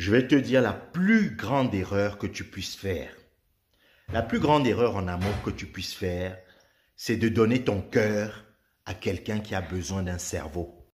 je vais te dire la plus grande erreur que tu puisses faire. La plus grande erreur en amour que tu puisses faire, c'est de donner ton cœur à quelqu'un qui a besoin d'un cerveau.